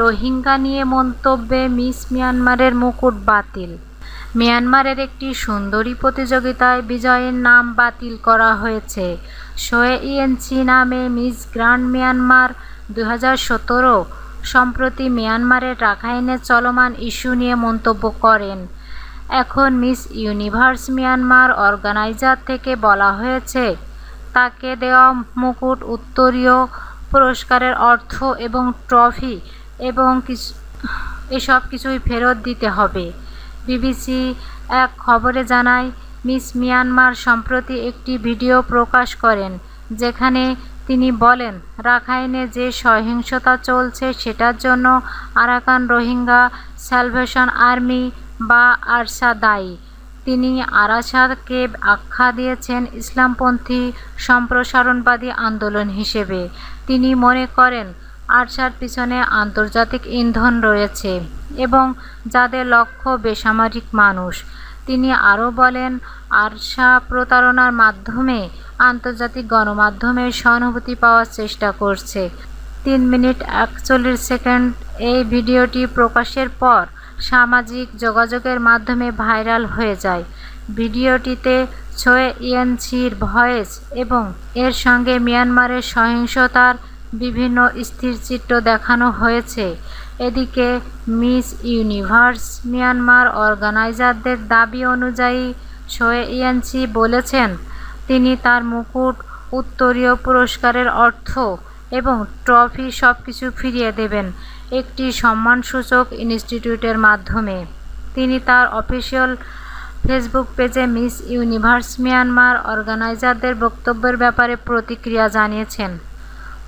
রোহিঙ্গা নিয়ে মন্তব্যে মিস মিয়ানমারের মুকুট বাতিল মিয়ানমারের একটি সুন্দরী প্রতিযোগিতায় বিজয়ের নাম বাতিল করা হয়েছে সোয়ে চি নামে মিস গ্র্যান্ড মিয়ানমার দু সম্প্রতি মিয়ানমারের রাখাইনে চলমান ইস্যু নিয়ে মন্তব্য করেন এখন মিস ইউনিভার্স মিয়ানমার অর্গানাইজার থেকে বলা হয়েছে তাকে দেওয়া মুকুট উত্তরীয় পুরস্কারের অর্থ এবং ট্রফি এবং এসব কিছুই ফেরত দিতে হবে বিবিসি এক খবরে জানায় মিস মিয়ানমার সম্প্রতি একটি ভিডিও প্রকাশ করেন যেখানে তিনি বলেন রাখাইনে যে সহিংসতা চলছে সেটার জন্য আরাকান রোহিঙ্গা স্যালভেশন আর্মি বা আরশা দায়ী তিনি আরাসাদকে আখ্যা দিয়েছেন ইসলামপন্থী সম্প্রসারণবাদী আন্দোলন হিসেবে তিনি মনে করেন আরশার পিছনে আন্তর্জাতিক ইন্ধন রয়েছে এবং যাদের লক্ষ্য বেসামরিক মানুষ তিনি আরও বলেন আরশা প্রতারণার মাধ্যমে আন্তর্জাতিক গণমাধ্যমের সহানুভূতি পাওয়ার চেষ্টা করছে তিন মিনিট একচল্লিশ সেকেন্ড এই ভিডিওটি প্রকাশের পর সামাজিক যোগাযোগের মাধ্যমে ভাইরাল হয়ে যায় ভিডিওটিতে ছোয়ে ইয়েনসির ভয়েস এবং এর সঙ্গে মিয়ানমারের সহিংসতার বিভিন্ন স্থিরচিত্র দেখানো হয়েছে এদিকে মিস ইউনিভার্স মিয়ানমার অর্গানাইজারদের দাবি অনুযায়ী শোয়ে ইয়ানসি বলেছেন তিনি তার মুকুট উত্তরীয় পুরস্কারের অর্থ এবং ট্রফি সব কিছু ফিরিয়ে দেবেন একটি সম্মানসূচক ইনস্টিটিউটের মাধ্যমে তিনি তার অফিসিয়াল ফেসবুক পেজে মিস ইউনিভার্স মিয়ানমার অর্গানাইজারদের বক্তব্যের ব্যাপারে প্রতিক্রিয়া জানিয়েছেন